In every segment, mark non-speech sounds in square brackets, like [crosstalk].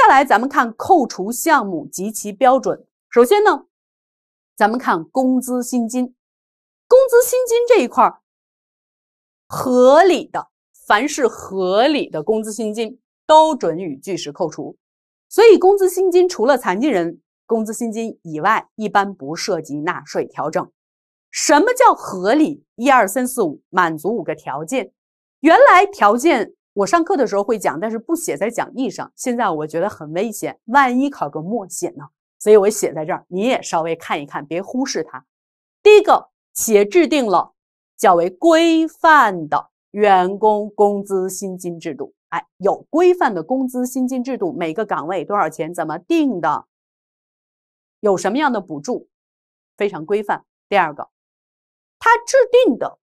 下来咱们看扣除项目及其标准。首先呢，咱们看工资薪金。工资薪金这一块，合理的，凡是合理的工资薪金都准予据实扣除。所以，工资薪金除了残疾人工资薪金以外，一般不涉及纳税调整。什么叫合理？一二三四五，满足五个条件。原来条件。我上课的时候会讲，但是不写在讲义上。现在我觉得很危险，万一考个默写呢？所以我写在这儿，你也稍微看一看，别忽视它。第一个，企业制定了较为规范的员工工资薪金制度。哎，有规范的工资薪金制度，每个岗位多少钱，怎么定的，有什么样的补助，非常规范。第二个，它制定的。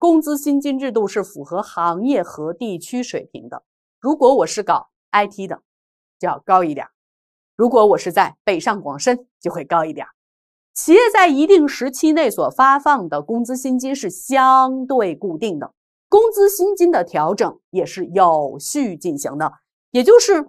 工资薪金制度是符合行业和地区水平的。如果我是搞 IT 的，就要高一点；如果我是在北上广深，就会高一点。企业在一定时期内所发放的工资薪金是相对固定的，工资薪金的调整也是有序进行的，也就是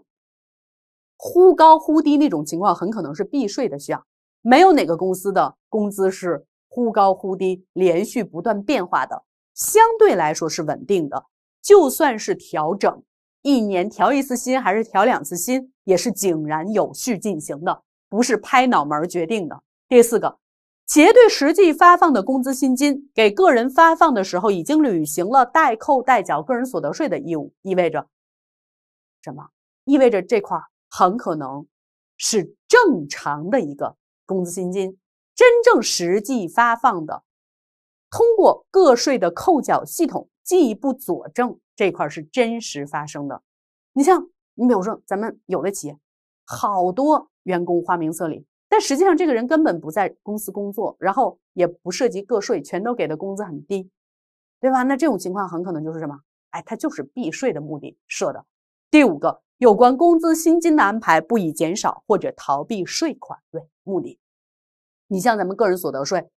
忽高忽低那种情况，很可能是避税的需要。没有哪个公司的工资是忽高忽低、连续不断变化的。相对来说是稳定的，就算是调整，一年调一次薪还是调两次薪，也是井然有序进行的，不是拍脑门决定的。第四个，企业对实际发放的工资薪金给个人发放的时候，已经履行了代扣代缴个人所得税的义务，意味着什么？意味着这块很可能是正常的一个工资薪金，真正实际发放的。通过个税的扣缴系统进一步佐证这块儿是真实发生的。你像，你比如说，咱们有的企业好多员工花名册里，但实际上这个人根本不在公司工作，然后也不涉及个税，全都给的工资很低，对吧？那这种情况很可能就是什么？哎，他就是避税的目的设的。第五个，有关工资薪金的安排不以减少或者逃避税款为目的。你像咱们个人所得税。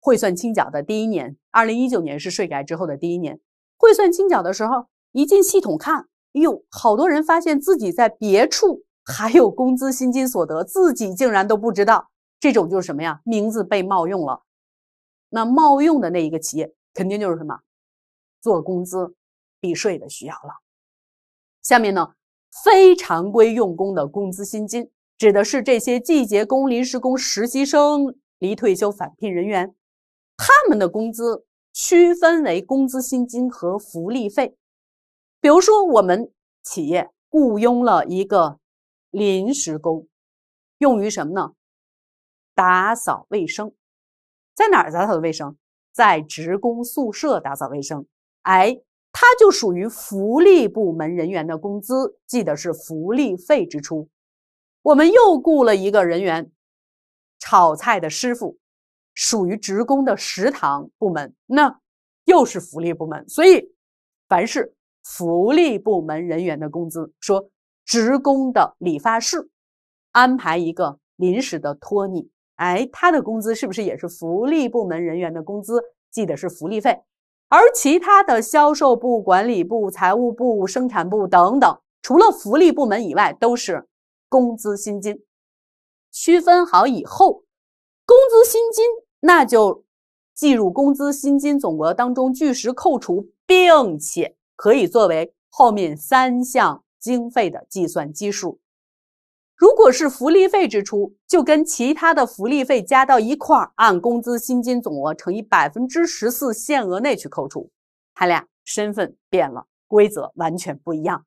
汇算清缴的第一年，二零一九年是税改之后的第一年。汇算清缴的时候，一进系统看，哎呦，好多人发现自己在别处还有工资薪金所得，自己竟然都不知道。这种就是什么呀？名字被冒用了。那冒用的那一个企业，肯定就是什么做工资避税的需要了。下面呢，非常规用工的工资薪金，指的是这些季节工、临时工、实习生、离退休返聘人员。他们的工资区分为工资薪金和福利费，比如说，我们企业雇佣了一个临时工，用于什么呢？打扫卫生，在哪儿打扫的卫生？在职工宿舍打扫卫生。哎，他就属于福利部门人员的工资，记得是福利费支出。我们又雇了一个人员，炒菜的师傅。属于职工的食堂部门，那又是福利部门。所以，凡是福利部门人员的工资，说职工的理发室安排一个临时的托尼，哎，他的工资是不是也是福利部门人员的工资？记得是福利费。而其他的销售部、管理部、财务部、生产部等等，除了福利部门以外，都是工资薪金。区分好以后，工资薪金。那就计入工资薪金总额当中据实扣除，并且可以作为后面三项经费的计算基数。如果是福利费支出，就跟其他的福利费加到一块儿，按工资薪金总额乘以百分之十四限额内去扣除。他俩身份变了，规则完全不一样。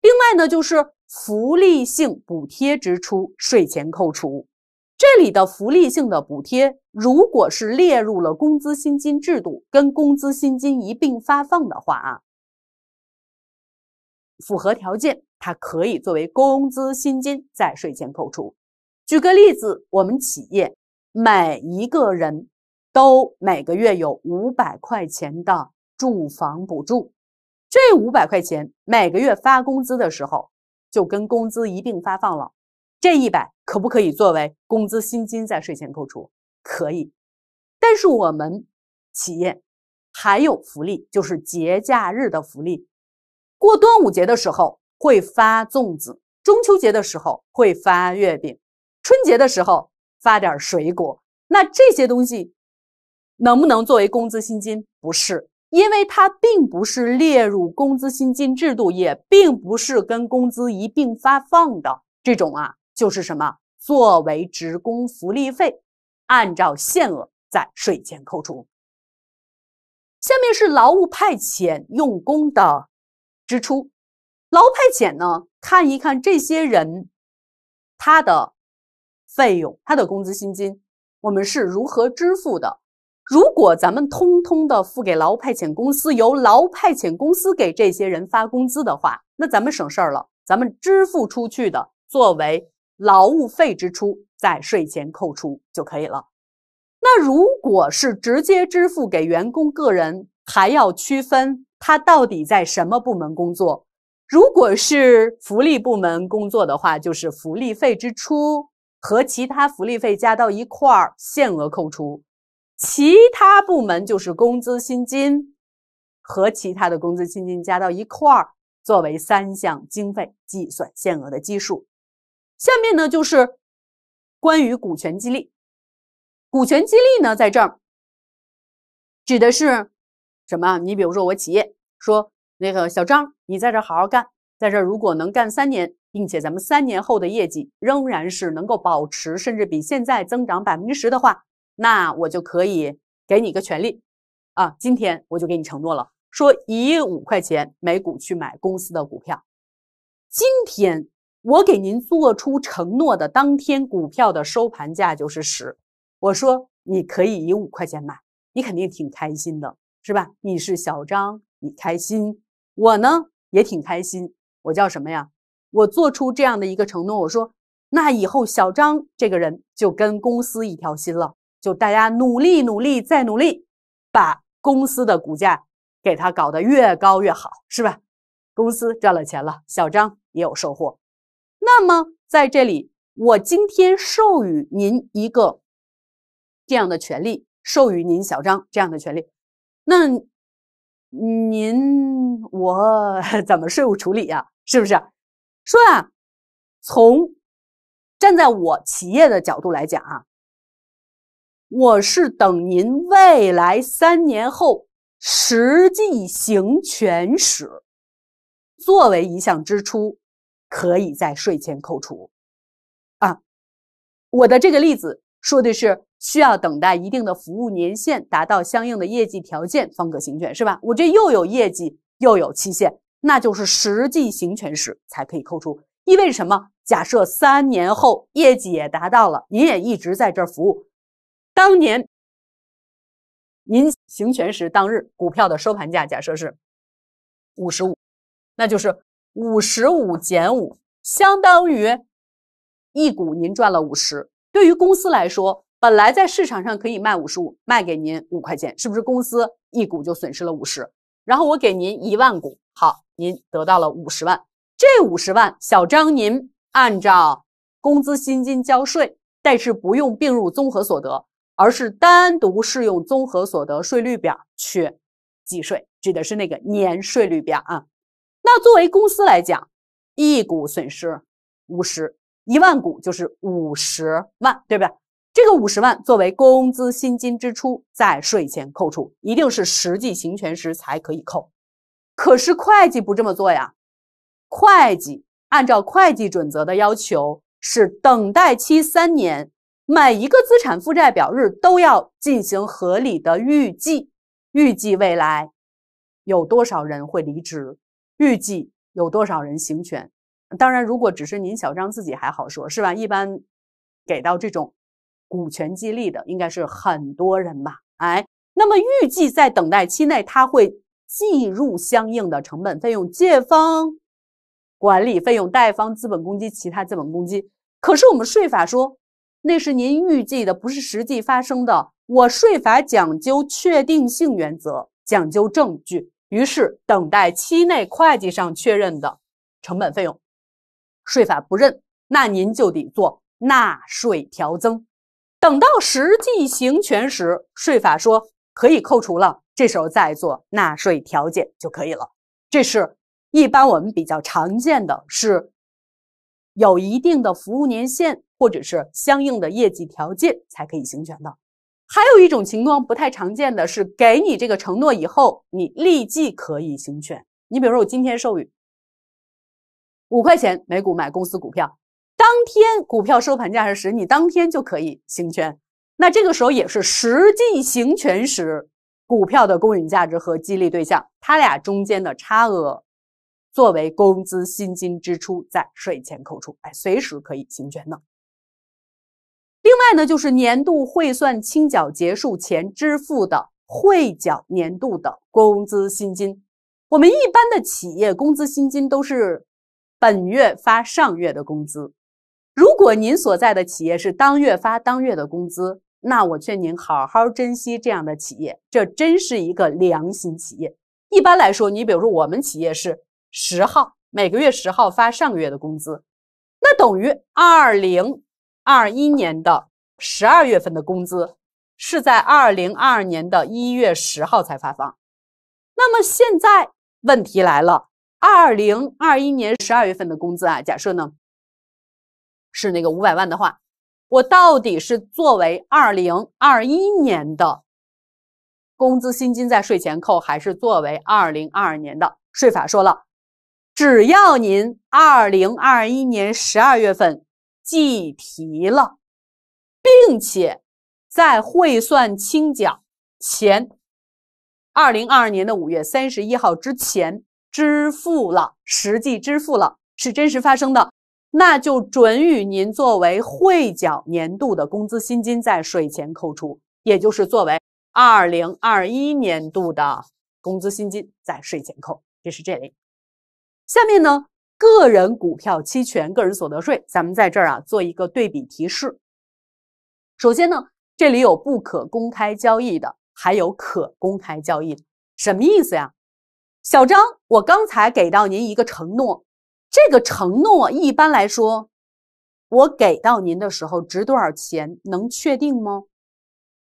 另外呢，就是福利性补贴支出税前扣除。这里的福利性的补贴，如果是列入了工资薪金制度，跟工资薪金一并发放的话啊，符合条件，它可以作为工资薪金在税前扣除。举个例子，我们企业每一个人都每个月有五百块钱的住房补助，这五百块钱每个月发工资的时候就跟工资一并发放了。这一百可不可以作为工资薪金在税前扣除？可以，但是我们企业还有福利，就是节假日的福利。过端午节的时候会发粽子，中秋节的时候会发月饼，春节的时候发点水果。那这些东西能不能作为工资薪金？不是，因为它并不是列入工资薪金制度，也并不是跟工资一并发放的这种啊。就是什么？作为职工福利费，按照限额在税前扣除。下面是劳务派遣用工的支出。劳务派遣呢？看一看这些人他的费用、他的工资薪金，我们是如何支付的？如果咱们通通的付给劳务派遣公司，由劳务派遣公司给这些人发工资的话，那咱们省事儿了。咱们支付出去的作为。劳务费支出在税前扣除就可以了。那如果是直接支付给员工个人，还要区分他到底在什么部门工作。如果是福利部门工作的话，就是福利费支出和其他福利费加到一块儿限额扣除；其他部门就是工资薪金和其他的工资薪金加到一块儿，作为三项经费计算限额的基数。下面呢就是关于股权激励。股权激励呢，在这儿指的是什么？你比如说，我企业说那个小张，你在这儿好好干，在这儿如果能干三年，并且咱们三年后的业绩仍然是能够保持，甚至比现在增长百分之十的话，那我就可以给你一个权利啊。今天我就给你承诺了，说以五块钱每股去买公司的股票，今天。我给您做出承诺的当天，股票的收盘价就是十。我说你可以以五块钱买，你肯定挺开心的，是吧？你是小张，你开心，我呢也挺开心。我叫什么呀？我做出这样的一个承诺，我说那以后小张这个人就跟公司一条心了，就大家努力努力再努力，把公司的股价给他搞得越高越好，是吧？公司赚了钱了，小张也有收获。那么，在这里，我今天授予您一个这样的权利，授予您小张这样的权利。那您我 [laughs] 怎么税务处理呀？是不是？说呀，从站在我企业的角度来讲啊，我是等您未来三年后实际行权时，作为一项支出。可以在税前扣除，啊，我的这个例子说的是需要等待一定的服务年限，达到相应的业绩条件方可行权，是吧？我这又有业绩又有期限，那就是实际行权时才可以扣除。意味什么？假设三年后业绩也达到了，您也一直在这儿服务，当年您行权时当日股票的收盘价假设是五十五，那就是。五十五减五相当于一股，您赚了五十。对于公司来说，本来在市场上可以卖五十五，卖给您五块钱，是不是公司一股就损失了五十？然后我给您一万股，好，您得到了五十万。这五十万，小张，您按照工资薪金交税，但是不用并入综合所得，而是单独适用综合所得税率表去计税，指的是那个年税率表啊。那作为公司来讲，一股损失五十，一万股就是五十万，对不对？这个五十万作为工资薪金支出，在税前扣除，一定是实际行权时才可以扣。可是会计不这么做呀？会计按照会计准则的要求，是等待期三年，每一个资产负债表日都要进行合理的预计，预计未来有多少人会离职。预计有多少人行权？当然，如果只是您小张自己还好说，是吧？一般给到这种股权激励的，应该是很多人吧？哎，那么预计在等待期内，他会计入相应的成本费用，借方管理费用，贷方资本公积其他资本公积。可是我们税法说，那是您预计的，不是实际发生的。我税法讲究确定性原则，讲究证据。于是，等待期内会计上确认的成本费用，税法不认，那您就得做纳税调增。等到实际行权时，税法说可以扣除了，这时候再做纳税调减就可以了。这是一般我们比较常见的是，有一定的服务年限或者是相应的业绩条件才可以行权的。还有一种情况不太常见的是，给你这个承诺以后，你立即可以行权。你比如说，我今天授予五块钱每股买公司股票，当天股票收盘价是十，你当天就可以行权。那这个时候也是实际行权时，股票的公允价值和激励对象它俩中间的差额，作为工资薪金支出在税前扣除。哎，随时可以行权的。另外呢，就是年度汇算清缴结束前支付的汇缴年度的工资薪金。我们一般的企业工资薪金都是本月发上月的工资。如果您所在的企业是当月发当月的工资，那我劝您好好珍惜这样的企业，这真是一个良心企业。一般来说，你比如说我们企业是十号每个月十号发上个月的工资，那等于二零。二一年的十二月份的工资是在二零二二年的一月十号才发放，那么现在问题来了，二零二一年十二月份的工资啊，假设呢是那个五百万的话，我到底是作为二零二一年的工资薪金在税前扣，还是作为二零二二年的税法说了，只要您二零二一年十二月份。计提了，并且在汇算清缴前，二零二二年的五月三十一号之前支付了，实际支付了是真实发生的，那就准予您作为汇缴年度的工资薪金在税前扣除，也就是作为二零二一年度的工资薪金在税前扣。这是这里，下面呢？个人股票期权、个人所得税，咱们在这儿啊做一个对比提示。首先呢，这里有不可公开交易的，还有可公开交易的，什么意思呀？小张，我刚才给到您一个承诺，这个承诺一般来说，我给到您的时候值多少钱能确定吗？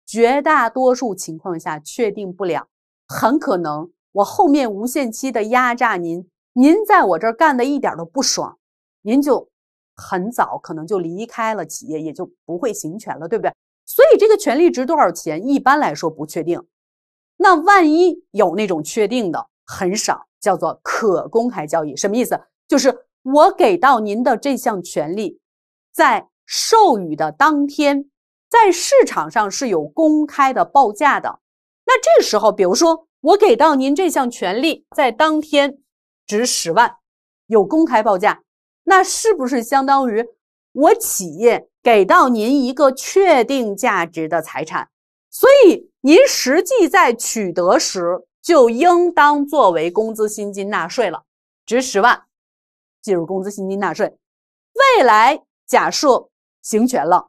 绝大多数情况下确定不了，很可能我后面无限期的压榨您。您在我这儿干的一点都不爽，您就很早可能就离开了企业，也就不会行权了，对不对？所以这个权利值多少钱，一般来说不确定。那万一有那种确定的，很少，叫做可公开交易，什么意思？就是我给到您的这项权利，在授予的当天，在市场上是有公开的报价的。那这时候，比如说我给到您这项权利，在当天。值十万，有公开报价，那是不是相当于我企业给到您一个确定价值的财产？所以您实际在取得时就应当作为工资薪金纳税了，值十万，计入工资薪金纳税。未来假设行权了，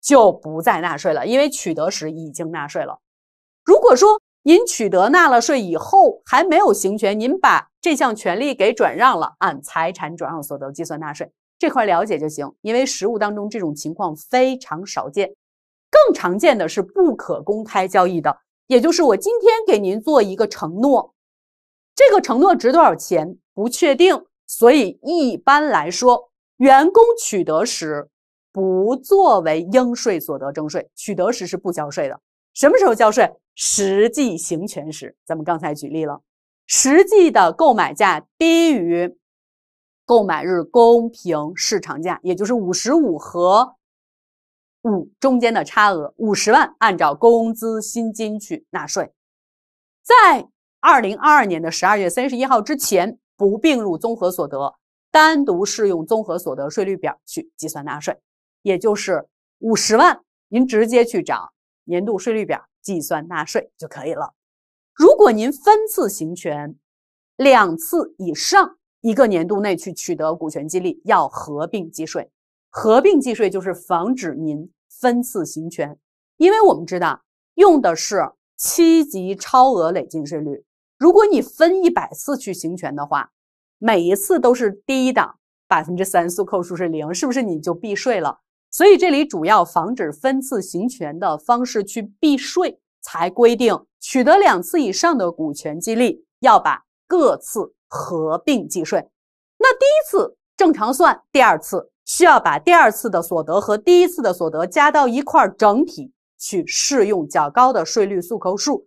就不再纳税了，因为取得时已经纳税了。如果说您取得纳了税以后还没有行权，您把。这项权利给转让了，按财产转让所得计算纳税，这块了解就行。因为实务当中这种情况非常少见，更常见的是不可公开交易的，也就是我今天给您做一个承诺，这个承诺值多少钱不确定，所以一般来说，员工取得时不作为应税所得征税，取得时是不交税的。什么时候交税？实际行权时。咱们刚才举例了。实际的购买价低于购买日公平市场价，也就是五十五和五中间的差额五十万，按照工资薪金去纳税。在二零二二年的十二月三十一号之前，不并入综合所得，单独适用综合所得税率表去计算纳税，也就是五十万，您直接去找年度税率表计算纳税就可以了。如果您分次行权两次以上，一个年度内去取得股权激励，要合并计税。合并计税就是防止您分次行权，因为我们知道用的是七级超额累进税率。如果你分一百次去行权的话，每一次都是第一档百分之三十，扣除是零，是不是你就避税了？所以这里主要防止分次行权的方式去避税。才规定取得两次以上的股权激励，要把各次合并计税。那第一次正常算，第二次需要把第二次的所得和第一次的所得加到一块整体去适用较高的税率速扣数，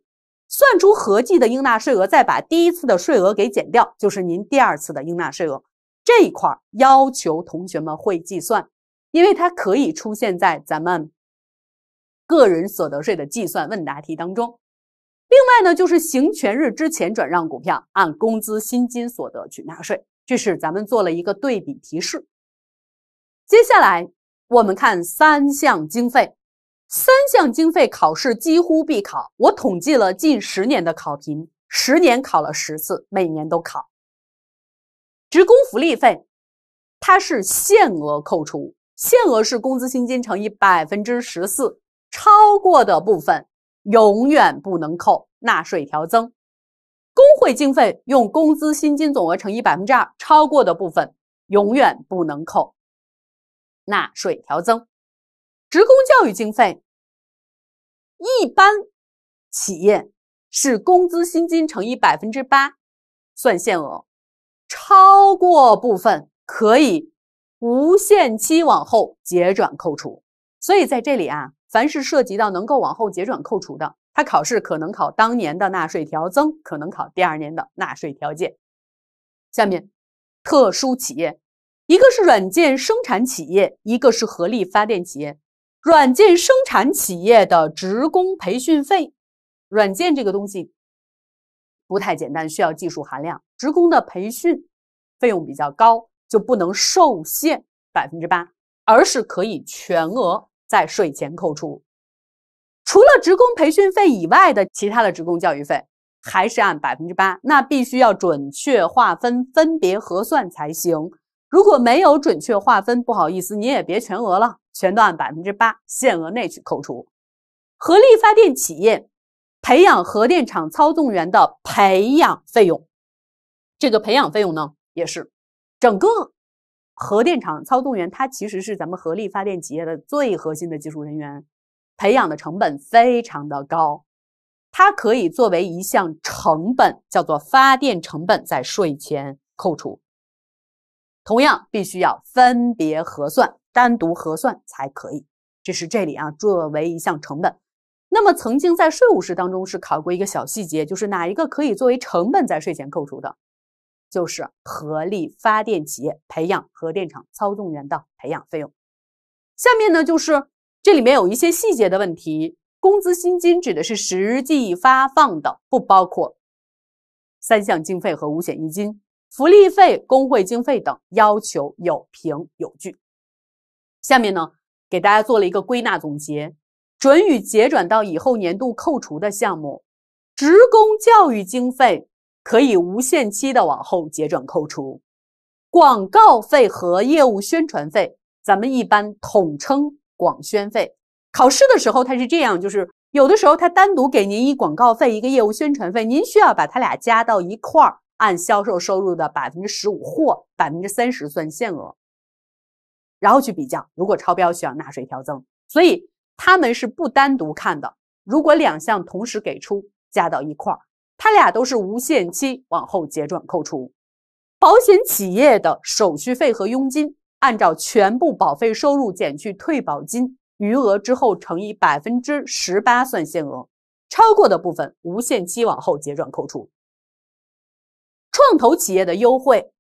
算出合计的应纳税额，再把第一次的税额给减掉，就是您第二次的应纳税额。这一块要求同学们会计算，因为它可以出现在咱们。个人所得税的计算问答题当中，另外呢就是行权日之前转让股票按工资薪金所得去纳税，这是咱们做了一个对比提示。接下来我们看三项经费，三项经费考试几乎必考。我统计了近十年的考评，十年考了十次，每年都考。职工福利费它是限额扣除，限额是工资薪金乘以百分之十四。超过的部分永远不能扣，纳税调增。工会经费用工资薪金总额乘以百分之二，超过的部分永远不能扣，纳税调增。职工教育经费，一般企业是工资薪金乘以百分之八，算限额，超过部分可以无限期往后结转扣除。所以在这里啊。凡是涉及到能够往后结转扣除的，他考试可能考当年的纳税调增，可能考第二年的纳税调减。下面，特殊企业，一个是软件生产企业，一个是合力发电企业。软件生产企业的职工培训费，软件这个东西不太简单，需要技术含量，职工的培训费用比较高，就不能受限百分之八，而是可以全额。在税前扣除，除了职工培训费以外的其他的职工教育费还是按百分之八，那必须要准确划分，分别核算才行。如果没有准确划分，不好意思，你也别全额了，全都按百分之八限额内去扣除。合力发电企业培养核电厂操纵员的培养费用，这个培养费用呢，也是整个。核电厂操纵员，他其实是咱们核力发电企业的最核心的技术人员，培养的成本非常的高，它可以作为一项成本，叫做发电成本，在税前扣除。同样，必须要分别核算、单独核算才可以。这是这里啊，作为一项成本。那么，曾经在税务师当中是考过一个小细节，就是哪一个可以作为成本在税前扣除的？就是合力发电企业培养核电厂操纵员的培养费用。下面呢，就是这里面有一些细节的问题，工资薪金指的是实际发放的，不包括三项经费和五险一金、福利费、工会经费等，要求有凭有据。下面呢，给大家做了一个归纳总结，准予结转到以后年度扣除的项目，职工教育经费。可以无限期的往后结转扣除广告费和业务宣传费，咱们一般统称广宣费。考试的时候它是这样，就是有的时候它单独给您一广告费，一个业务宣传费，您需要把它俩加到一块儿，按销售收入的百分之十五或百分之三十算限额，然后去比较，如果超标需要纳税调增。所以他们是不单独看的，如果两项同时给出，加到一块儿。它俩都是无限期往后结转扣除，保险企业的手续费和佣金按照全部保费收入减去退保金余额之后乘以百分之十八算限额，超过的部分无限期往后结转扣除。创投企业的优惠，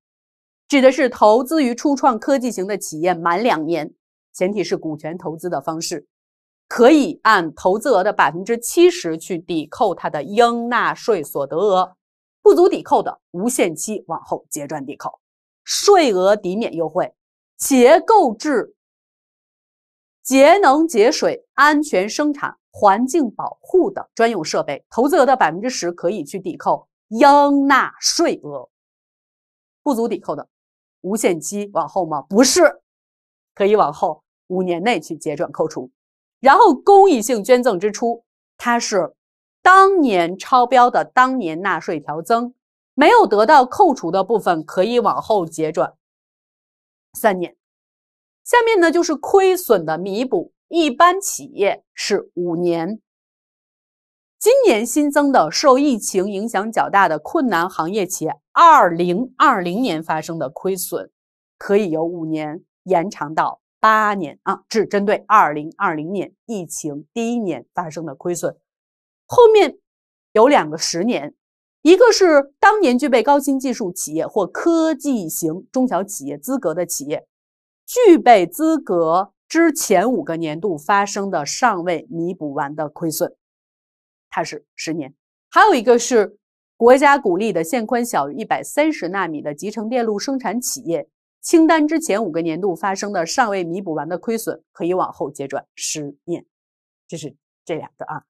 指的是投资于初创科技型的企业满两年，前提是股权投资的方式。可以按投资额的百分之七十去抵扣它的应纳税所得额，不足抵扣的无限期往后结转抵扣税额抵免优惠。结构制、节能节水、安全生产、环境保护的专用设备，投资额的百分之十可以去抵扣应纳税额，不足抵扣的无限期往后吗？不是，可以往后五年内去结转扣除。然后公益性捐赠支出，它是当年超标的当年纳税调增，没有得到扣除的部分可以往后结转三年。下面呢就是亏损的弥补，一般企业是五年。今年新增的受疫情影响较大的困难行业企业，二零二零年发生的亏损，可以由五年延长到。八年啊，只针对2020年疫情第一年发生的亏损，后面有两个十年，一个是当年具备高新技术企业或科技型中小企业资格的企业，具备资格之前五个年度发生的尚未弥补完的亏损，它是十年；还有一个是国家鼓励的线宽小于130纳米的集成电路生产企业。清单之前五个年度发生的尚未弥补完的亏损，可以往后结转十年。这是这两个啊。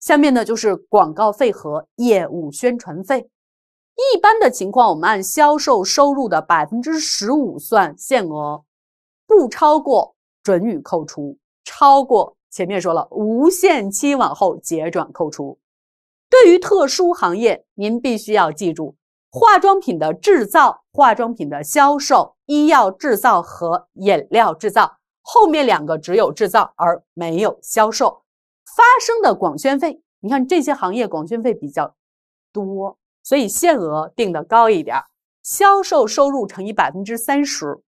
下面呢就是广告费和业务宣传费。一般的情况，我们按销售收入的百分之十五算限额，不超过准予扣除。超过前面说了，无限期往后结转扣除。对于特殊行业，您必须要记住。化妆品的制造、化妆品的销售、医药制造和饮料制造，后面两个只有制造而没有销售，发生的广宣费，你看这些行业广宣费比较多，所以限额定的高一点，销售收入乘以百分之三十，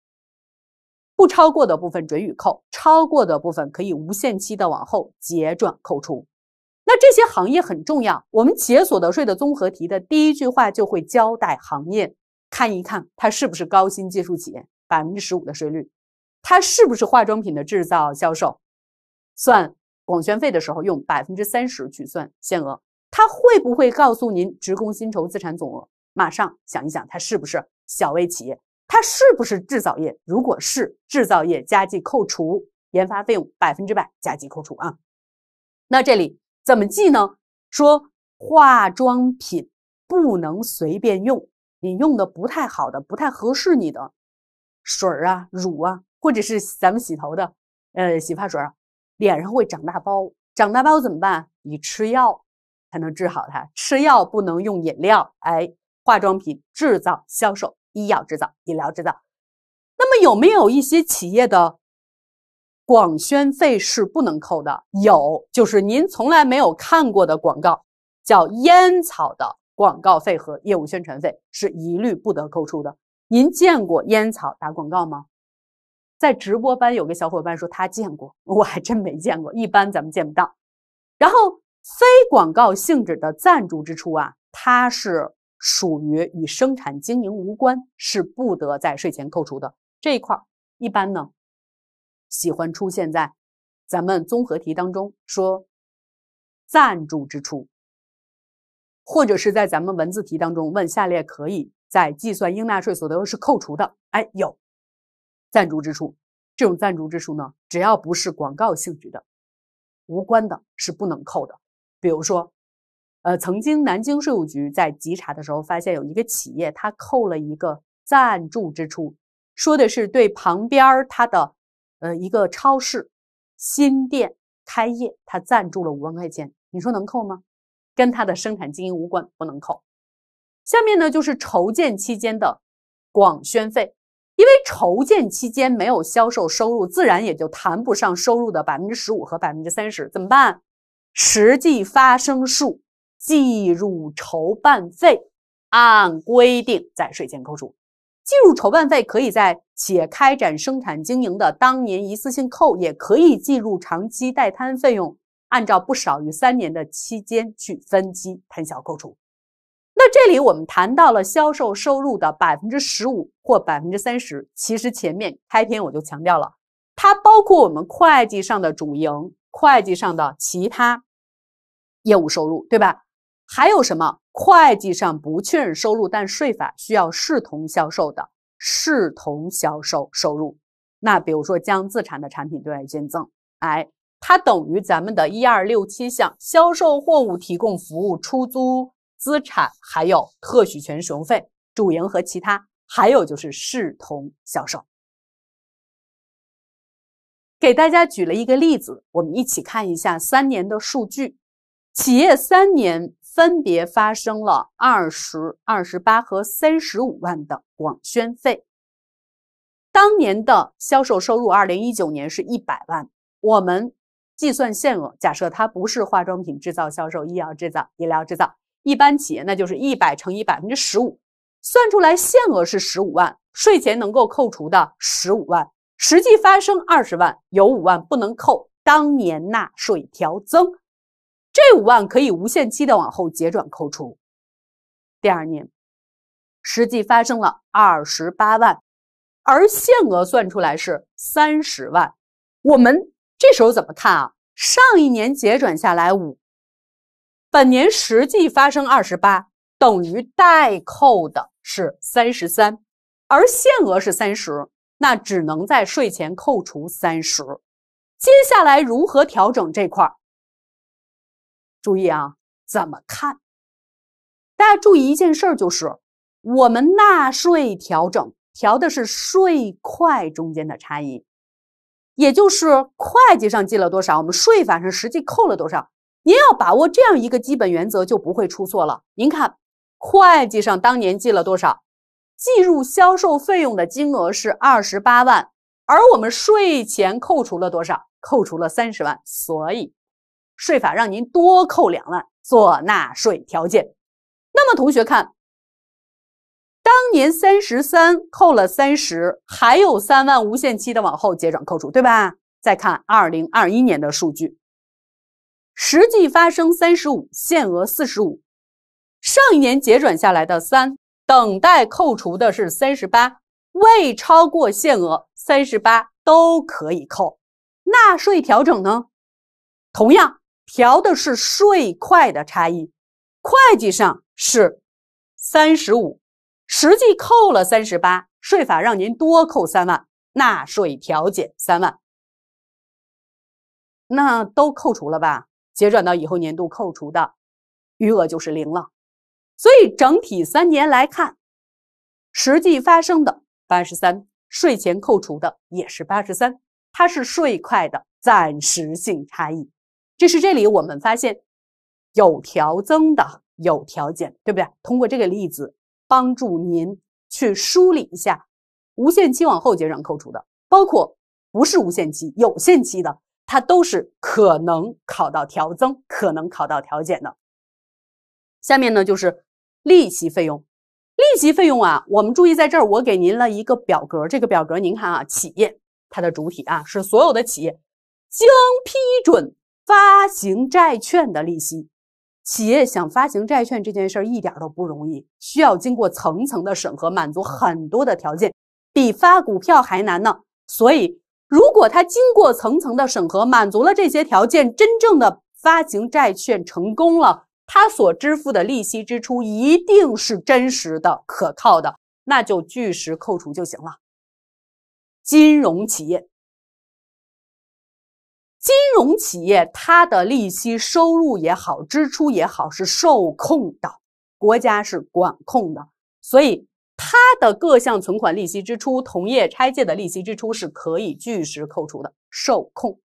不超过的部分准予扣，超过的部分可以无限期的往后结转扣除。这些行业很重要。我们解所得税的综合题的第一句话就会交代行业，看一看它是不是高新技术企业，百分之十五的税率；它是不是化妆品的制造销售，算广宣费的时候用百分之三十去算限额。它会不会告诉您职工薪酬、资产总额？马上想一想，它是不是小微企业？它是不是制造业？如果是制造业，加计扣除研发费用百分之百加计扣除啊。那这里。怎么记呢？说化妆品不能随便用，你用的不太好的、不太合适你的水啊、乳啊，或者是咱们洗头的呃洗发水啊，脸上会长大包，长大包怎么办？你吃药才能治好它。吃药不能用饮料。哎，化妆品制造、销售、医药制造、饮料制造，那么有没有一些企业的？广宣费是不能扣的，有就是您从来没有看过的广告，叫烟草的广告费和业务宣传费是一律不得扣除的。您见过烟草打广告吗？在直播班有个小伙伴说他见过，[laughs] 我还真没见过，一般咱们见不到。然后非广告性质的赞助支出啊，它是属于与生产经营无关，是不得在税前扣除的这一块一般呢。喜欢出现在咱们综合题当中，说赞助支出，或者是在咱们文字题当中问下列可以在计算应纳税所得额时扣除的，哎，有赞助支出。这种赞助支出呢，只要不是广告性质的、无关的，是不能扣的。比如说，呃，曾经南京税务局在稽查的时候发现有一个企业，他扣了一个赞助支出，说的是对旁边他的。呃，一个超市新店开业，他赞助了五万块钱，你说能扣吗？跟他的生产经营无关，不能扣。下面呢，就是筹建期间的广宣费，因为筹建期间没有销售收入，自然也就谈不上收入的百分之十五和百分之三十，怎么办？实际发生数计入筹办费，按规定在税前扣除。计入筹办费，可以在企业开展生产经营的当年一次性扣，也可以计入长期待摊费用，按照不少于三年的期间去分期摊销扣除。那这里我们谈到了销售收入的百分之十五或百分之三十，其实前面开篇我就强调了，它包括我们会计上的主营、会计上的其他业务收入，对吧？还有什么会计上不确认收入，但税法需要视同销售的视同销售收入？那比如说将自产的产品对外捐赠，哎，它等于咱们的一二六七项销售货物、提供服务、出租资产，还有特许权使用费、主营和其他，还有就是视同销售。给大家举了一个例子，我们一起看一下三年的数据，企业三年。分别发生了二十二十八和三十五万的广宣费。当年的销售收入，二零一九年是一百万。我们计算限额，假设它不是化妆品制造销售、医药制造、医疗制造一般企业，那就是一百乘以百分之十五，算出来限额是十五万，税前能够扣除的十五万，实际发生二十万，有五万不能扣，当年纳税调增。这五万可以无限期的往后结转扣除。第二年实际发生了二十八万，而限额算出来是三十万。我们这时候怎么看啊？上一年结转下来五，本年实际发生二十八，等于代扣的是三十三，而限额是三十，那只能在税前扣除三十。接下来如何调整这块儿？注意啊，怎么看？大家注意一件事，就是我们纳税调整调的是税块中间的差异，也就是会计上记了多少，我们税法上实际扣了多少。您要把握这样一个基本原则，就不会出错了。您看，会计上当年记了多少？计入销售费用的金额是二十八万，而我们税前扣除了多少？扣除了三十万，所以。税法让您多扣两万做纳税条件，那么同学看，当年三十三扣了三十，还有三万无限期的往后结转扣除，对吧？再看二零二一年的数据，实际发生三十五，限额四十五，上一年结转下来的三，等待扣除的是三十八，未超过限额，三十八都可以扣。纳税调整呢，同样。调的是税块的差异，会计上是三十五，实际扣了三十八，税法让您多扣三万，纳税调减三万，那都扣除了吧？结转到以后年度扣除的余额就是零了。所以整体三年来看，实际发生的八十三，税前扣除的也是八十三，它是税块的暂时性差异。这是这里我们发现有调增的，有调减，对不对？通过这个例子帮助您去梳理一下无限期往后结转扣除的，包括不是无限期有限期的，它都是可能考到调增，可能考到调减的。下面呢就是利息费用，利息费用啊，我们注意在这儿，我给您了一个表格，这个表格您看啊，企业它的主体啊是所有的企业经批准。发行债券的利息，企业想发行债券这件事一点都不容易，需要经过层层的审核，满足很多的条件，比发股票还难呢。所以，如果他经过层层的审核，满足了这些条件，真正的发行债券成功了，他所支付的利息支出一定是真实的、可靠的，那就据实扣除就行了。金融企业。金融企业它的利息收入也好，支出也好是受控的，国家是管控的，所以它的各项存款利息支出、同业拆借的利息支出是可以据实扣除的，受控。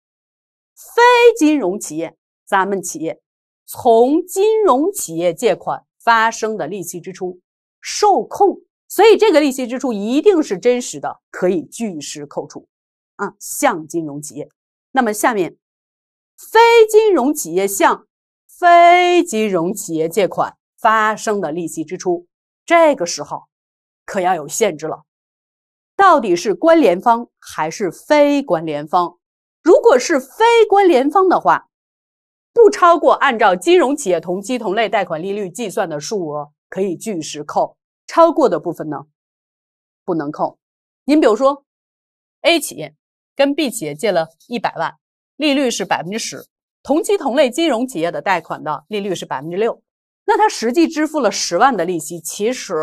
非金融企业，咱们企业从金融企业借款发生的利息支出受控，所以这个利息支出一定是真实的，可以据实扣除啊。像金融企业。那么，下面非金融企业向非金融企业借款发生的利息支出，这个时候可要有限制了。到底是关联方还是非关联方？如果是非关联方的话，不超过按照金融企业同期同类贷款利率计算的数额，可以据实扣；超过的部分呢，不能扣。您比如说，A 企业。跟 B 企业借了一百万，利率是百分之十，同期同类金融企业的贷款的利率是百分之六，那他实际支付了十万的利息，其实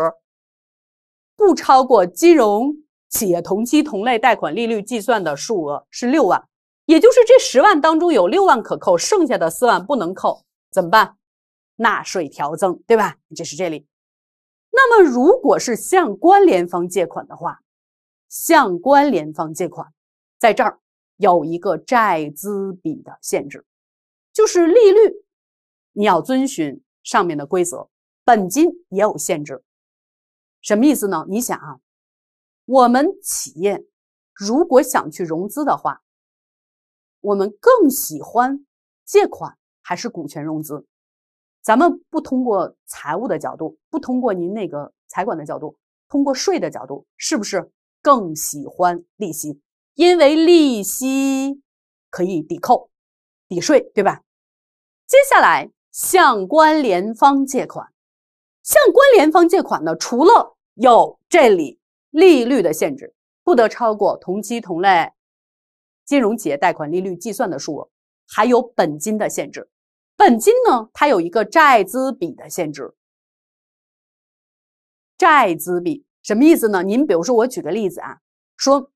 不超过金融企业同期同类贷款利率计算的数额是六万，也就是这十万当中有六万可扣，剩下的四万不能扣，怎么办？纳税调增，对吧？这是这里。那么如果是向关联方借款的话，向关联方借款。在这儿有一个债资比的限制，就是利率，你要遵循上面的规则，本金也有限制。什么意思呢？你想啊，我们企业如果想去融资的话，我们更喜欢借款还是股权融资？咱们不通过财务的角度，不通过您那个财管的角度，通过税的角度，是不是更喜欢利息？因为利息可以抵扣、抵税，对吧？接下来向关联方借款，向关联方借款呢，除了有这里利率的限制，不得超过同期同类金融企业贷款利率计算的数额，还有本金的限制。本金呢，它有一个债资比的限制。债资比什么意思呢？您比如说，我举个例子啊，说。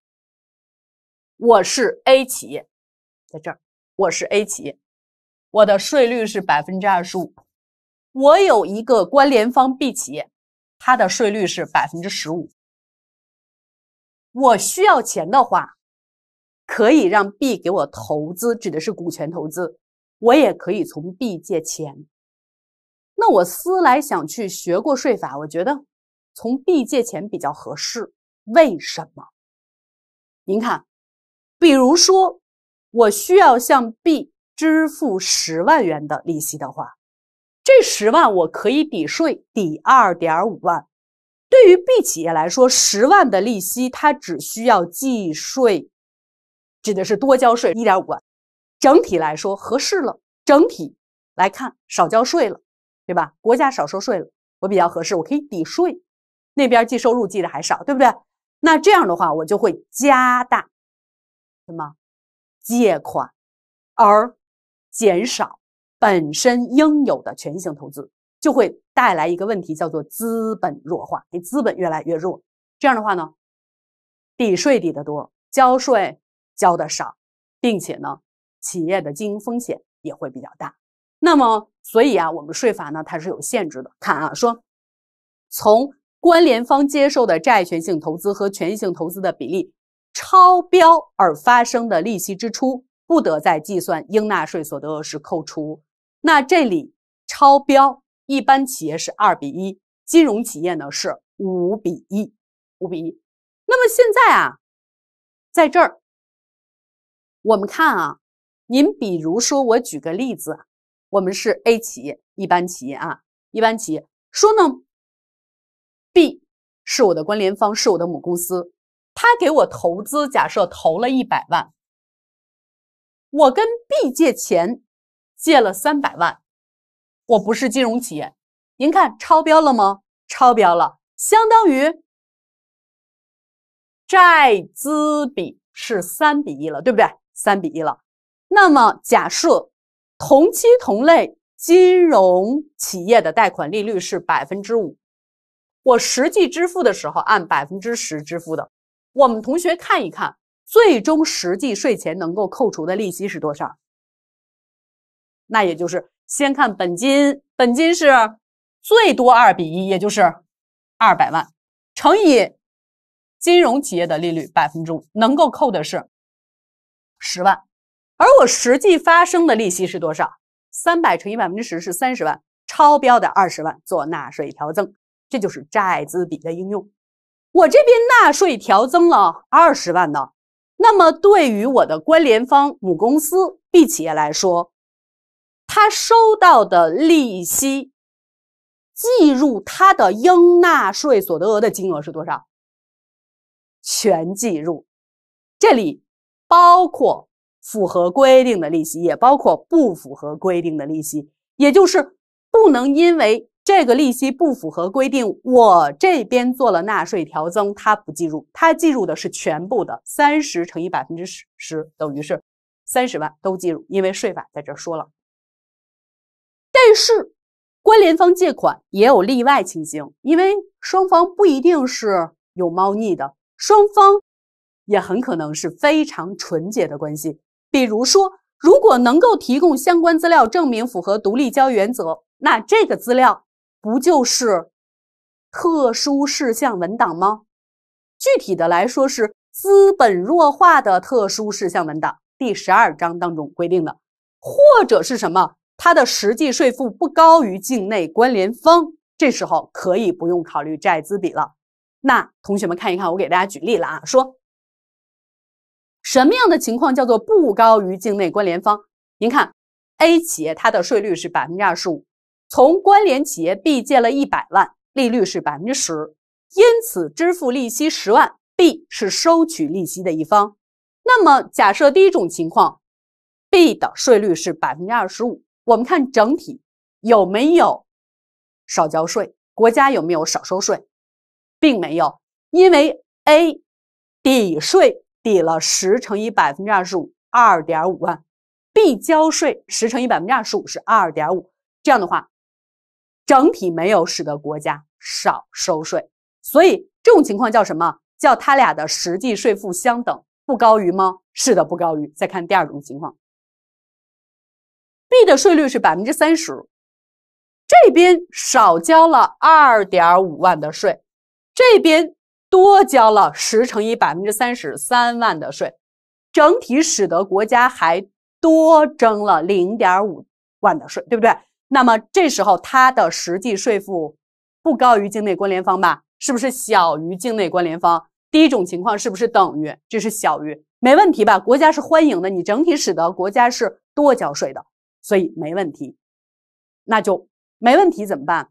我是 A 企业，在这儿。我是 A 企业，我的税率是百分之二十五。我有一个关联方 B 企业，它的税率是百分之十五。我需要钱的话，可以让 B 给我投资，指的是股权投资。我也可以从 B 借钱。那我思来想去，学过税法，我觉得从 B 借钱比较合适。为什么？您看。比如说，我需要向 B 支付十万元的利息的话，这十万我可以抵税，抵二点五万。对于 B 企业来说，十万的利息它只需要计税，指的是多交税一点五万。整体来说合适了，整体来看少交税了，对吧？国家少收税了，我比较合适，我可以抵税。那边计收入计的还少，对不对？那这样的话，我就会加大。什么借款而减少本身应有的权益性投资，就会带来一个问题，叫做资本弱化。你资本越来越弱，这样的话呢，抵税抵的多，交税交的少，并且呢，企业的经营风险也会比较大。那么，所以啊，我们税法呢，它是有限制的。看啊，说从关联方接受的债权性投资和权益性投资的比例。超标而发生的利息支出，不得在计算应纳税所得额时扣除。那这里超标，一般企业是二比一，金融企业呢是五比一，五比一。那么现在啊，在这儿，我们看啊，您比如说，我举个例子，我们是 A 企业，一般企业啊，一般企业说呢，B 是我的关联方，是我的母公司。他给我投资，假设投了一百万。我跟 B 借钱，借了三百万。我不是金融企业，您看超标了吗？超标了，相当于债资比是三比一了，对不对？三比一了。那么假设同期同类金融企业的贷款利率是百分之五，我实际支付的时候按百分之十支付的。我们同学看一看，最终实际税前能够扣除的利息是多少？那也就是先看本金，本金是最多二比一，也就是二百万乘以金融企业的利率百分之五，能够扣的是十万。而我实际发生的利息是多少？三百乘以百分之十是三十万，超标的二十万做纳税调增，这就是债资比的应用。我这边纳税调增了二十万呢，那么对于我的关联方母公司 B 企业来说，他收到的利息计入他的应纳税所得额的金额是多少？全计入，这里包括符合规定的利息，也包括不符合规定的利息，也就是不能因为。这个利息不符合规定，我这边做了纳税调增，它不计入，它计入的是全部的三十乘以百分之十，十等于是三十万都计入，因为税法在这说了。但是关联方借款也有例外情形，因为双方不一定是有猫腻的，双方也很可能是非常纯洁的关系。比如说，如果能够提供相关资料证明符合独立交易原则，那这个资料。不就是特殊事项文档吗？具体的来说是资本弱化的特殊事项文档第十二章当中规定的，或者是什么它的实际税负不高于境内关联方，这时候可以不用考虑债资比了。那同学们看一看，我给大家举例了啊，说什么样的情况叫做不高于境内关联方？您看 A 企业它的税率是百分之二十五。从关联企业 B 借了一百万，利率是百分之十，因此支付利息十万。B 是收取利息的一方。那么假设第一种情况，B 的税率是百分之二十五，我们看整体有没有少交税，国家有没有少收税，并没有，因为 A 抵税抵了十乘以百分之二十五，二点五万；B 交税十乘以百分之二十五是二点五，这样的话。整体没有使得国家少收税，所以这种情况叫什么？叫他俩的实际税负相等，不高于吗？是的，不高于。再看第二种情况，B 的税率是百分之三十，这边少交了二点五万的税，这边多交了十乘以百分之三十三万的税，整体使得国家还多征了零点五万的税，对不对？那么这时候它的实际税负不高于境内关联方吧？是不是小于境内关联方？第一种情况是不是等于？这是小于，没问题吧？国家是欢迎的，你整体使得国家是多交税的，所以没问题。那就没问题怎么办？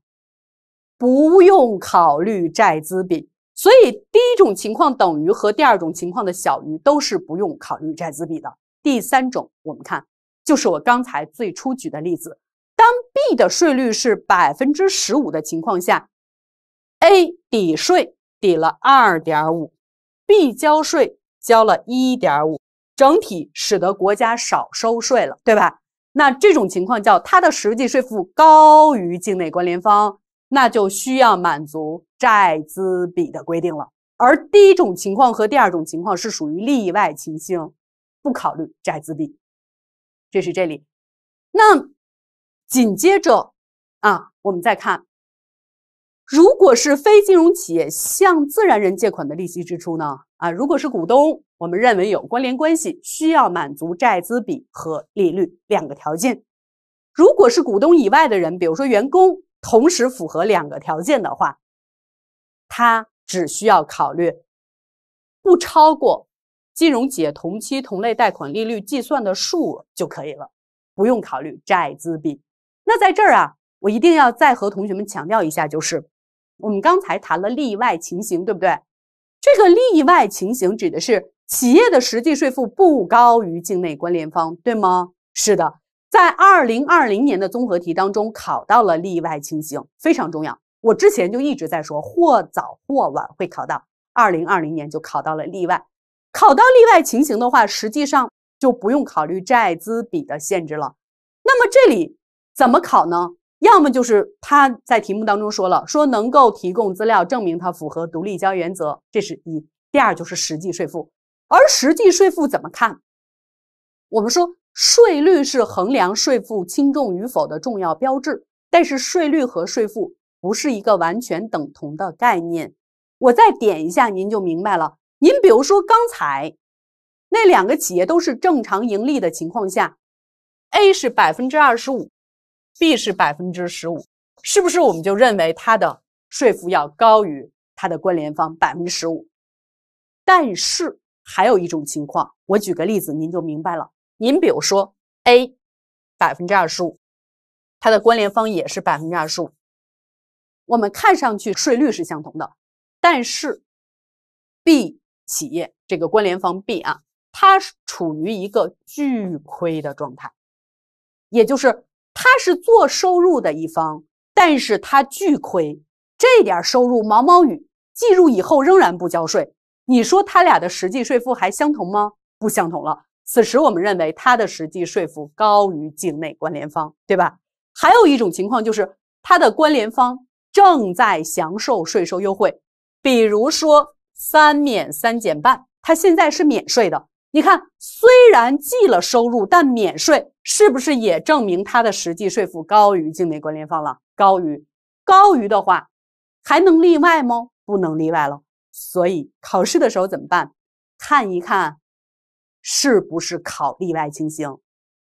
不用考虑债资比。所以第一种情况等于和第二种情况的小于都是不用考虑债资比的。第三种我们看，就是我刚才最初举的例子。B 的税率是百分之十五的情况下，A 抵税抵了二点五，B 交税交了一点五，整体使得国家少收税了，对吧？那这种情况叫它的实际税负高于境内关联方，那就需要满足债资比的规定了。而第一种情况和第二种情况是属于例外情形，不考虑债资比。这是这里，那。紧接着啊，我们再看，如果是非金融企业向自然人借款的利息支出呢？啊，如果是股东，我们认为有关联关系，需要满足债资比和利率两个条件。如果是股东以外的人，比如说员工，同时符合两个条件的话，他只需要考虑不超过金融企业同期同类贷款利率计算的数额就可以了，不用考虑债资比。那在这儿啊，我一定要再和同学们强调一下，就是我们刚才谈了例外情形，对不对？这个例外情形指的是企业的实际税负不高于境内关联方，对吗？是的，在二零二零年的综合题当中考到了例外情形，非常重要。我之前就一直在说，或早或晚会考到。二零二零年就考到了例外，考到例外情形的话，实际上就不用考虑债资比的限制了。那么这里。怎么考呢？要么就是他在题目当中说了，说能够提供资料证明他符合独立交易原则，这是一；第二就是实际税负，而实际税负怎么看？我们说税率是衡量税负轻重与否的重要标志，但是税率和税负不是一个完全等同的概念。我再点一下，您就明白了。您比如说刚才那两个企业都是正常盈利的情况下，A 是百分之二十五。B 是百分之十五，是不是我们就认为它的税负要高于它的关联方百分之十五？但是还有一种情况，我举个例子，您就明白了。您比如说 A 百分之二十五，它的关联方也是百分之二十五，我们看上去税率是相同的，但是 B 企业这个关联方 B 啊，它处于一个巨亏的状态，也就是。他是做收入的一方，但是他巨亏，这点收入毛毛雨，计入以后仍然不交税。你说他俩的实际税负还相同吗？不相同了。此时我们认为他的实际税负高于境内关联方，对吧？还有一种情况就是他的关联方正在享受税收优惠，比如说三免三减半，他现在是免税的。你看，虽然记了收入，但免税是不是也证明它的实际税负高于境内关联方了？高于高于的话，还能例外吗？不能例外了。所以考试的时候怎么办？看一看是不是考例外情形。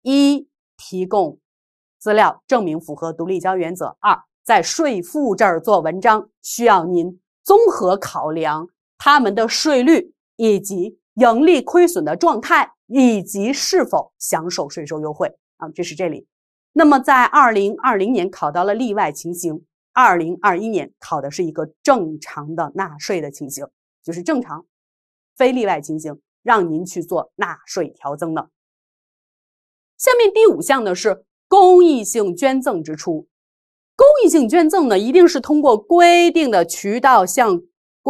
一、提供资料证明符合独立交原则；二，在税负这儿做文章，需要您综合考量他们的税率以及。盈利亏损的状态以及是否享受税收优惠啊，这是这里。那么在二零二零年考到了例外情形，二零二一年考的是一个正常的纳税的情形，就是正常非例外情形，让您去做纳税调增的。下面第五项呢是公益性捐赠支出，公益性捐赠呢一定是通过规定的渠道向。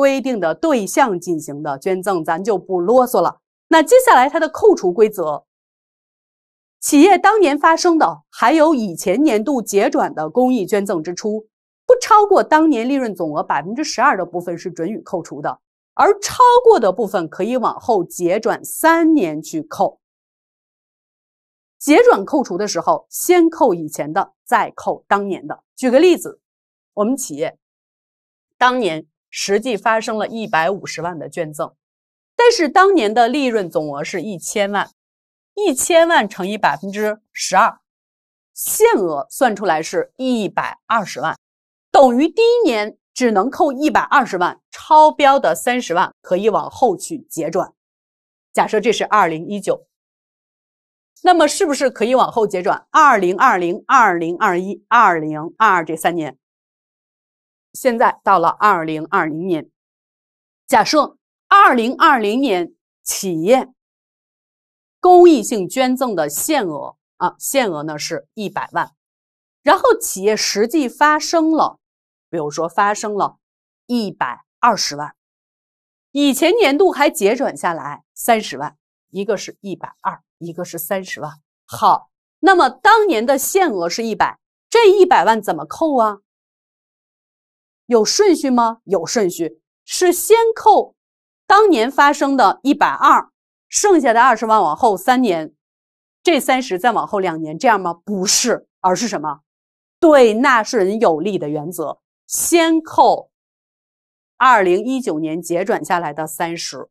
规定的对象进行的捐赠，咱就不啰嗦了。那接下来它的扣除规则：企业当年发生的，还有以前年度结转的公益捐赠支出，不超过当年利润总额百分之十二的部分是准予扣除的，而超过的部分可以往后结转三年去扣。结转扣除的时候，先扣以前的，再扣当年的。举个例子，我们企业当年。实际发生了一百五十万的捐赠，但是当年的利润总额是一千万，一千万乘以百分之十二，限额算出来是一百二十万，等于第一年只能扣一百二十万，超标的三十万可以往后去结转。假设这是二零一九，那么是不是可以往后结转二零二零、二零二一、二零二二这三年？现在到了二零二零年，假设二零二零年企业公益性捐赠的限额啊，限额呢是一百万，然后企业实际发生了，比如说发生了一百二十万，以前年度还结转下来三十万，一个是一百二，一个是三十万。好，那么当年的限额是一百，这一百万怎么扣啊？有顺序吗？有顺序，是先扣当年发生的120，剩下的20万往后三年，这三十再往后两年，这样吗？不是，而是什么？对纳税人有利的原则，先扣2019年结转下来的三十，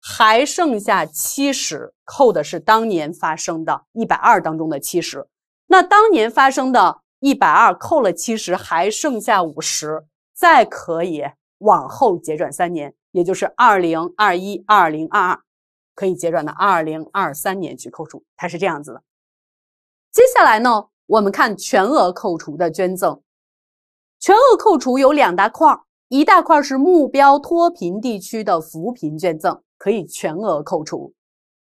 还剩下七十，扣的是当年发生的120当中的七十，那当年发生的。一百二扣了七十，还剩下五十，再可以往后结转三年，也就是二零二一、二零二二，可以结转到二零二三年去扣除，它是这样子的。接下来呢，我们看全额扣除的捐赠。全额扣除有两大块，一大块是目标脱贫地区的扶贫捐赠可以全额扣除，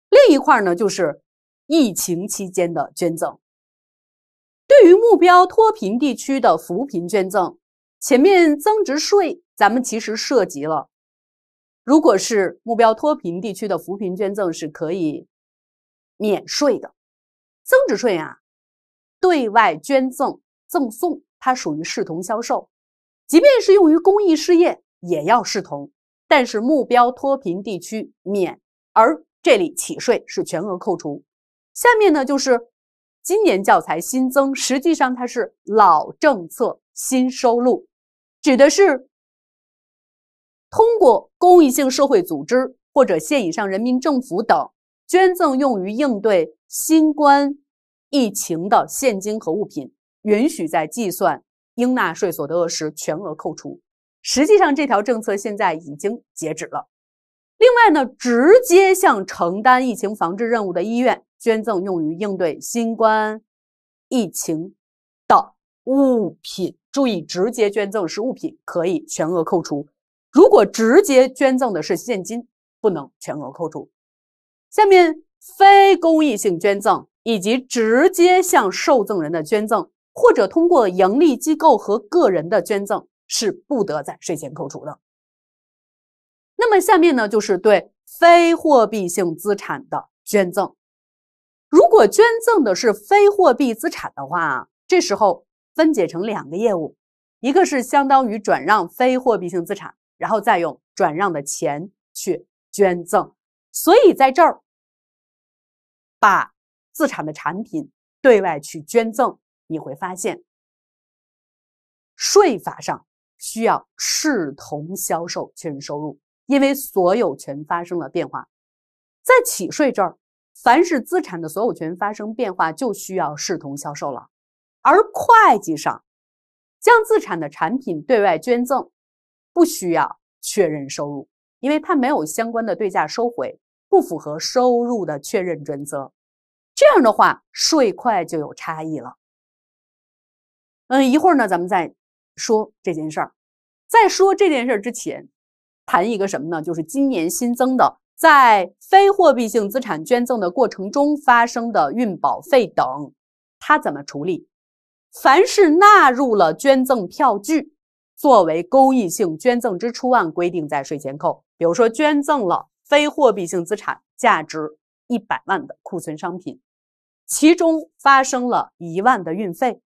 另一块呢就是疫情期间的捐赠。对于目标脱贫地区的扶贫捐赠，前面增值税咱们其实涉及了。如果是目标脱贫地区的扶贫捐赠，是可以免税的。增值税啊，对外捐赠赠送，它属于视同销售，即便是用于公益事业也要视同。但是目标脱贫地区免，而这里起税是全额扣除。下面呢就是。今年教材新增，实际上它是老政策新收录，指的是通过公益性社会组织或者县以上人民政府等捐赠用于应对新冠疫情的现金和物品，允许在计算应纳税所得额时全额扣除。实际上，这条政策现在已经截止了。另外呢，直接向承担疫情防治任务的医院。捐赠用于应对新冠疫情的物品，注意，直接捐赠是物品，可以全额扣除；如果直接捐赠的是现金，不能全额扣除。下面非公益性捐赠以及直接向受赠人的捐赠，或者通过盈利机构和个人的捐赠，是不得在税前扣除的。那么下面呢，就是对非货币性资产的捐赠。如果捐赠的是非货币资产的话，这时候分解成两个业务，一个是相当于转让非货币性资产，然后再用转让的钱去捐赠。所以在这儿把资产的产品对外去捐赠，你会发现税法上需要视同销售确认收入，因为所有权发生了变化，在起税这儿。凡是资产的所有权发生变化，就需要视同销售了。而会计上将资产的产品对外捐赠，不需要确认收入，因为它没有相关的对价收回，不符合收入的确认准则。这样的话，税会就有差异了。嗯，一会儿呢，咱们再说这件事儿。在说这件事儿之前，谈一个什么呢？就是今年新增的。在非货币性资产捐赠的过程中发生的运保费等，它怎么处理？凡是纳入了捐赠票据，作为公益性捐赠支出，按规定在税前扣。比如说，捐赠了非货币性资产价值一百万的库存商品，其中发生了一万的运费。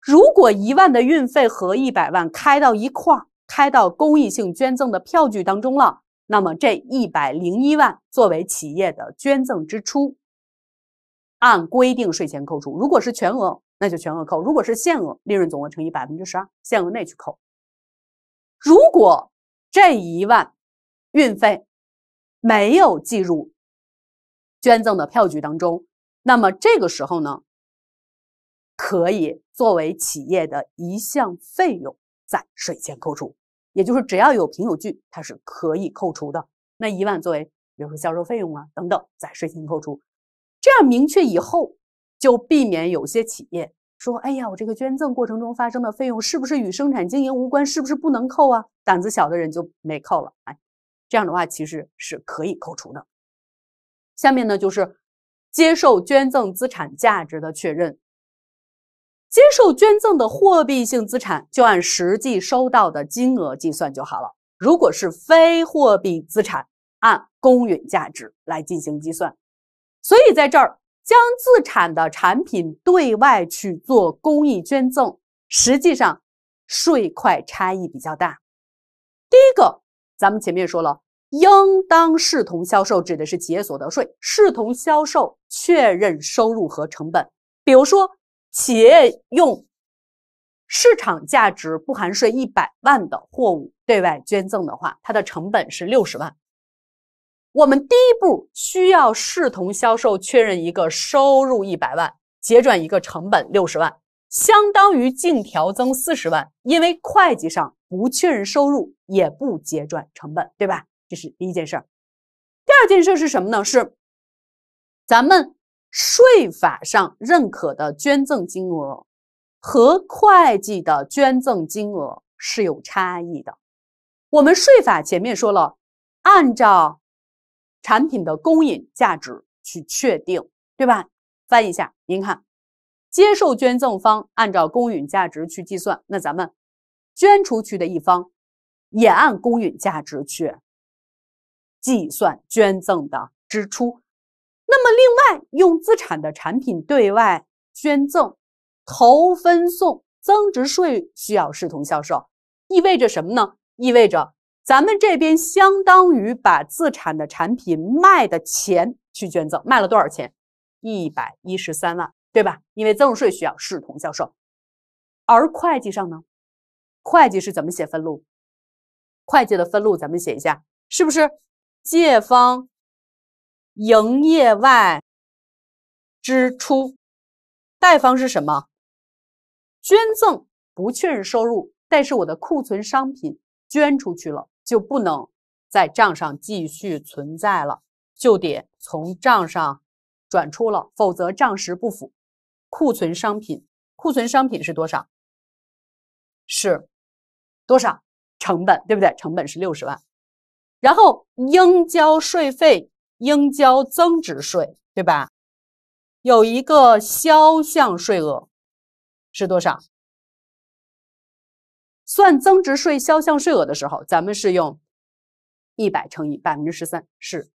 如果一万的运费和一百万开到一块儿，开到公益性捐赠的票据当中了。那么这一百零一万作为企业的捐赠支出，按规定税前扣除。如果是全额，那就全额扣；如果是限额，利润总额乘以百分之十二，限额内去扣。如果这一万运费没有计入捐赠的票据当中，那么这个时候呢，可以作为企业的一项费用在税前扣除。也就是只要有凭有据，它是可以扣除的。那一万作为，比如说销售费用啊等等，在税前扣除。这样明确以后，就避免有些企业说：“哎呀，我这个捐赠过程中发生的费用，是不是与生产经营无关？是不是不能扣啊？”胆子小的人就没扣了。哎，这样的话其实是可以扣除的。下面呢，就是接受捐赠资产价值的确认。接受捐赠的货币性资产，就按实际收到的金额计算就好了。如果是非货币资产，按公允价值来进行计算。所以，在这儿将自产的产品对外去做公益捐赠，实际上税块差异比较大。第一个，咱们前面说了，应当视同销售，指的是企业所得税视同销售确认收入和成本。比如说，企业用市场价值不含税一百万的货物对外捐赠的话，它的成本是六十万。我们第一步需要视同销售确认一个收入一百万，结转一个成本六十万，相当于净调增四十万。因为会计上不确认收入，也不结转成本，对吧？这是第一件事儿。第二件事儿是什么呢？是咱们。税法上认可的捐赠金额和会计的捐赠金额是有差异的。我们税法前面说了，按照产品的公允价值去确定，对吧？翻译一下，您看，接受捐赠方按照公允价值去计算，那咱们捐出去的一方也按公允价值去计算捐赠的支出。那么，另外用资产的产品对外捐赠、投分送，增值税需要视同销售，意味着什么呢？意味着咱们这边相当于把资产的产品卖的钱去捐赠，卖了多少钱？一百一十三万，对吧？因为增值税需要视同销售，而会计上呢，会计是怎么写分录？会计的分录咱们写一下，是不是借方？营业外支出，贷方是什么？捐赠不确认收入，但是我的库存商品捐出去了，就不能在账上继续存在了，就得从账上转出了，否则账实不符。库存商品，库存商品是多少？是多少成本，对不对？成本是六十万，然后应交税费。应交增值税，对吧？有一个销项税额是多少？算增值税销项税额的时候，咱们是用一百乘以百分之十三，是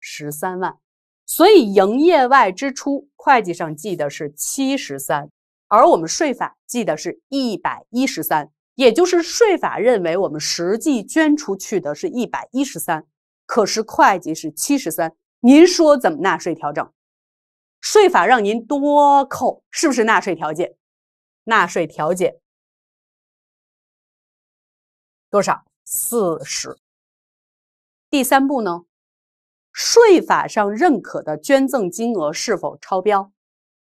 十三万。所以营业外支出会计上记的是七十三，而我们税法记的是一百一十三，也就是税法认为我们实际捐出去的是一百一十三。可是会计是七十三，您说怎么纳税调整？税法让您多扣，是不是纳税调节？纳税调节多少？四十。第三步呢？税法上认可的捐赠金额是否超标？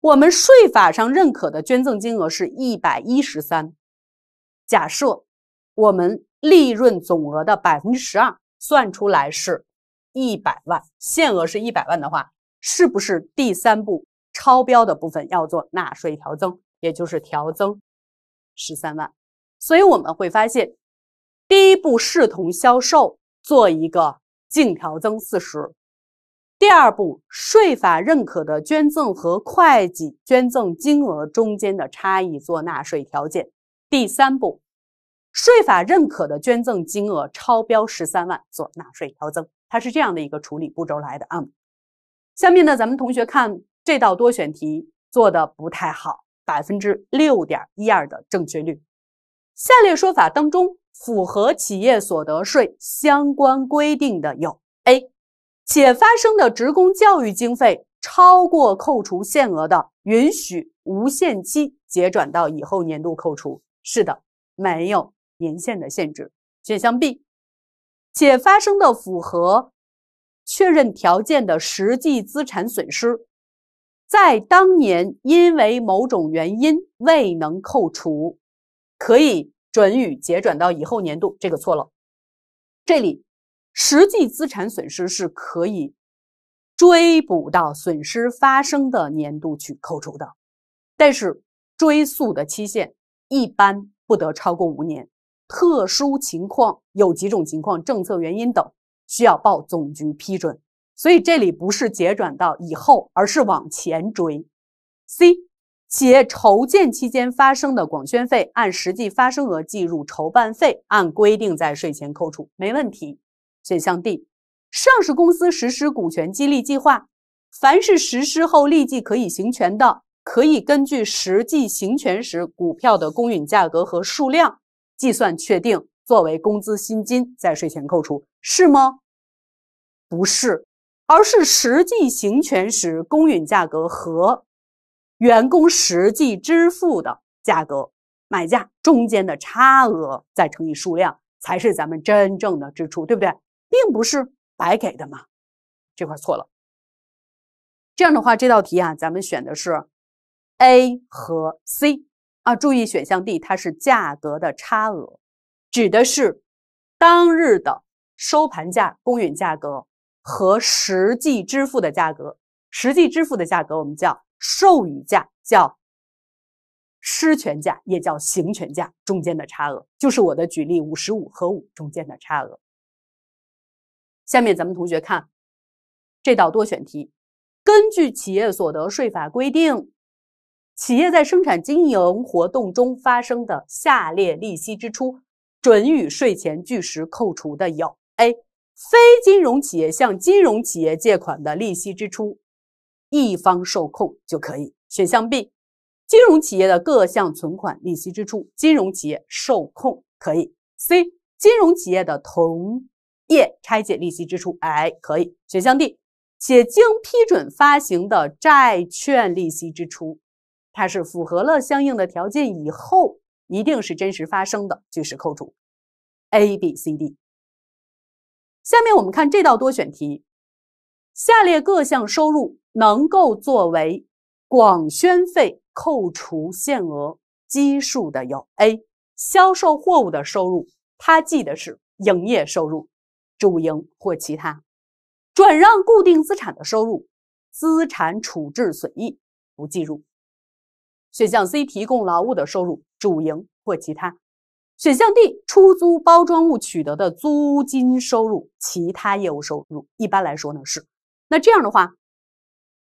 我们税法上认可的捐赠金额是一百一十三，假设我们利润总额的百分之十二。算出来是一百万，限额是一百万的话，是不是第三步超标的部分要做纳税调增，也就是调增十三万？所以我们会发现，第一步视同销售做一个净调增四十，第二步税法认可的捐赠和会计捐赠金额中间的差异做纳税调减，第三步。税法认可的捐赠金额超标十三万，做纳税调增，它是这样的一个处理步骤来的啊。下面呢，咱们同学看这道多选题做的不太好，百分之六点一二的正确率。下列说法当中符合企业所得税相关规定的有：A，且发生的职工教育经费超过扣除限额的，允许无限期结转到以后年度扣除。是的，没有。年限的限制，选项 B，且发生的符合确认条件的实际资产损失，在当年因为某种原因未能扣除，可以准予结转到以后年度，这个错了。这里实际资产损失是可以追补到损失发生的年度去扣除的，但是追溯的期限一般不得超过五年。特殊情况有几种情况，政策原因等需要报总局批准，所以这里不是结转到以后，而是往前追。C 企业筹建期间发生的广宣费，按实际发生额计入筹办费，按规定在税前扣除，没问题。选项 D，上市公司实施股权激励计划，凡是实施后立即可以行权的，可以根据实际行权时股票的公允价格和数量。计算确定作为工资薪金在税前扣除是吗？不是，而是实际行权时公允价格和员工实际支付的价格（买价）中间的差额，再乘以数量，才是咱们真正的支出，对不对？并不是白给的嘛，这块错了。这样的话，这道题啊，咱们选的是 A 和 C。啊，注意选项 D，它是价格的差额，指的是当日的收盘价、公允价格和实际支付的价格。实际支付的价格我们叫授予价，叫施权价，也叫行权价，中间的差额就是我的举例五十五和五中间的差额。下面咱们同学看这道多选题，根据企业所得税法规定。企业在生产经营活动中发生的下列利息支出，准予税前据实扣除的有：A. 非金融企业向金融企业借款的利息支出，一方受控就可以；选项 B. 金融企业的各项存款利息支出，金融企业受控可以；C. 金融企业的同业拆借利息支出，哎可以；选项 D. 且经批准发行的债券利息支出。它是符合了相应的条件以后，一定是真实发生的，据实扣除。A、B、C、D。下面我们看这道多选题：下列各项收入能够作为广宣费扣除限额基数的有：A、销售货物的收入，它记的是营业收入，主营或其他；转让固定资产的收入，资产处置损益不计入。选项 C 提供劳务的收入，主营或其他；选项 D 出租包装物取得的租金收入，其他业务收入。一般来说呢是，那这样的话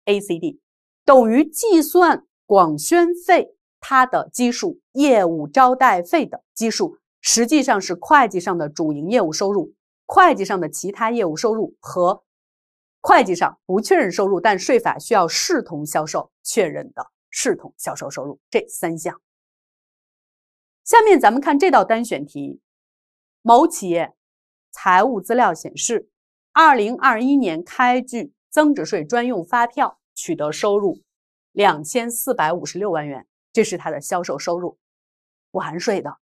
，A、C、D 等于计算广宣费它的基数，业务招待费的基数，实际上是会计上的主营业务收入，会计上的其他业务收入和会计上不确认收入，但税法需要视同销售确认的。视同销售收入这三项。下面咱们看这道单选题：某企业财务资料显示，二零二一年开具增值税专用发票取得收入两千四百五十六万元，这是它的销售收入，不含税的。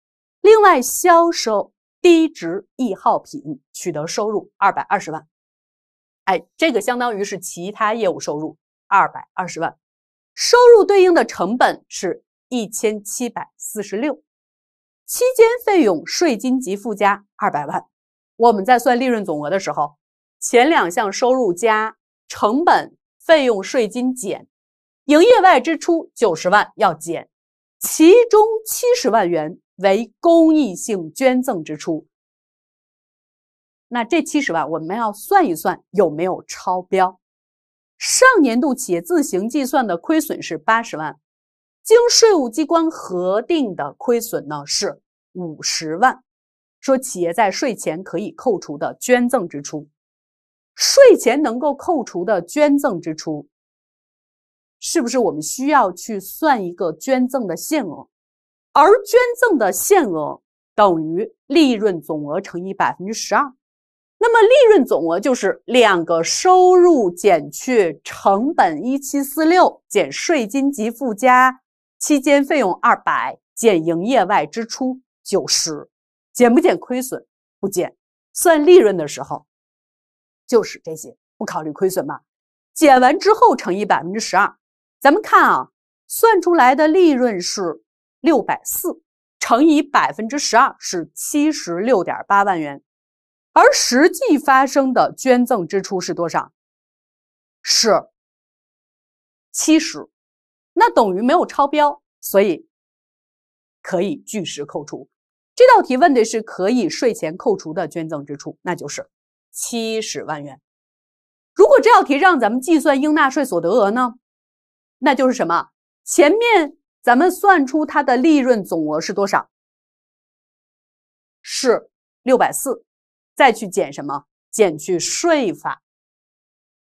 另外，销售低值易耗品取得收入二百二十万，哎，这个相当于是其他业务收入二百二十万。收入对应的成本是一千七百四十六，期间费用税金及附加二百万。我们在算利润总额的时候，前两项收入加成本费用税金减营业外支出九十万要减，其中七十万元为公益性捐赠支出。那这七十万我们要算一算有没有超标。上年度企业自行计算的亏损是八十万，经税务机关核定的亏损呢是五十万。说企业在税前可以扣除的捐赠支出，税前能够扣除的捐赠支出，是不是我们需要去算一个捐赠的限额？而捐赠的限额等于利润总额乘以百分之十二。那么利润总额就是两个收入减去成本一七四六减税金及附加期间费用二百减营业外支出九十减不减亏损不减算利润的时候就是这些不考虑亏损吧减完之后乘以百分之十二咱们看啊算出来的利润是六百四乘以百分之十二是七十六点八万元。而实际发生的捐赠支出是多少？是七十，那等于没有超标，所以可以据实扣除。这道题问的是可以税前扣除的捐赠支出，那就是七十万元。如果这道题让咱们计算应纳税所得额呢？那就是什么？前面咱们算出它的利润总额是多少？是六百四。再去减什么？减去税法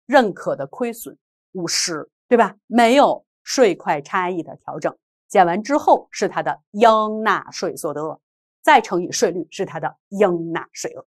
认可的亏损五十，对吧？没有税块差异的调整，减完之后是它的应纳税所得额，再乘以税率是它的应纳税额。